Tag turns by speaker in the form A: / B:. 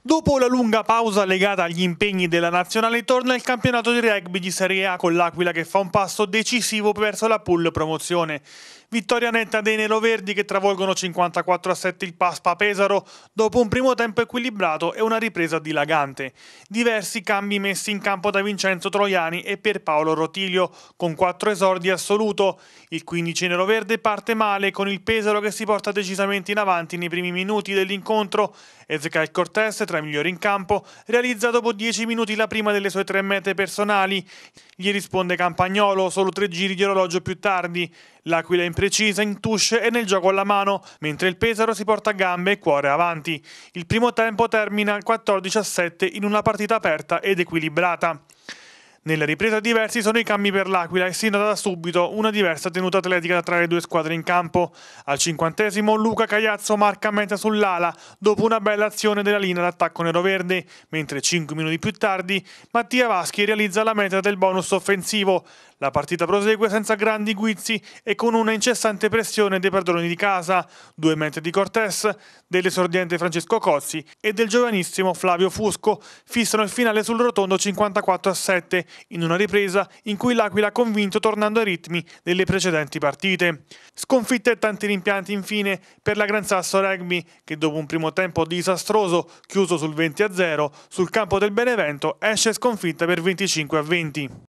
A: Dopo la lunga pausa legata agli impegni della nazionale, torna il campionato di rugby di Serie A con l'Aquila che fa un passo decisivo verso la pool promozione. Vittoria netta dei neroverdi che travolgono 54 a 7 il Paspa Pesaro dopo un primo tempo equilibrato e una ripresa dilagante. Diversi cambi messi in campo da Vincenzo Troiani e per Paolo Rotilio con quattro esordi assoluto. Il 15 neroverde parte male con il Pesaro che si porta decisamente in avanti nei primi minuti dell'incontro. Ezekiel Cortés tra i migliori in campo, realizza dopo 10 minuti la prima delle sue tre mete personali. Gli risponde Campagnolo solo tre giri di orologio più tardi. L'Aquila è imprecisa intusce e nel gioco alla mano, mentre il Pesaro si porta a gambe e cuore avanti. Il primo tempo termina 14-7 in una partita aperta ed equilibrata. Nella ripresa diversi sono i cambi per l'Aquila e si nota da subito una diversa tenuta atletica tra le due squadre in campo. Al cinquantesimo Luca Cagliazzo marca mezza sull'ala dopo una bella azione della linea d'attacco nero-verde, mentre cinque minuti più tardi Mattia Vaschi realizza la meta del bonus offensivo. La partita prosegue senza grandi guizzi e con una incessante pressione dei padroni di casa, due mente di Cortés, dell'esordiente Francesco Cozzi e del giovanissimo Flavio Fusco, fissano il finale sul rotondo 54 a 7 in una ripresa in cui l'Aquila ha convinto tornando ai ritmi delle precedenti partite. Sconfitte e tanti rimpianti infine per la Gran Sasso Rugby che dopo un primo tempo disastroso chiuso sul 20 a 0 sul campo del Benevento esce sconfitta per 25 a 20.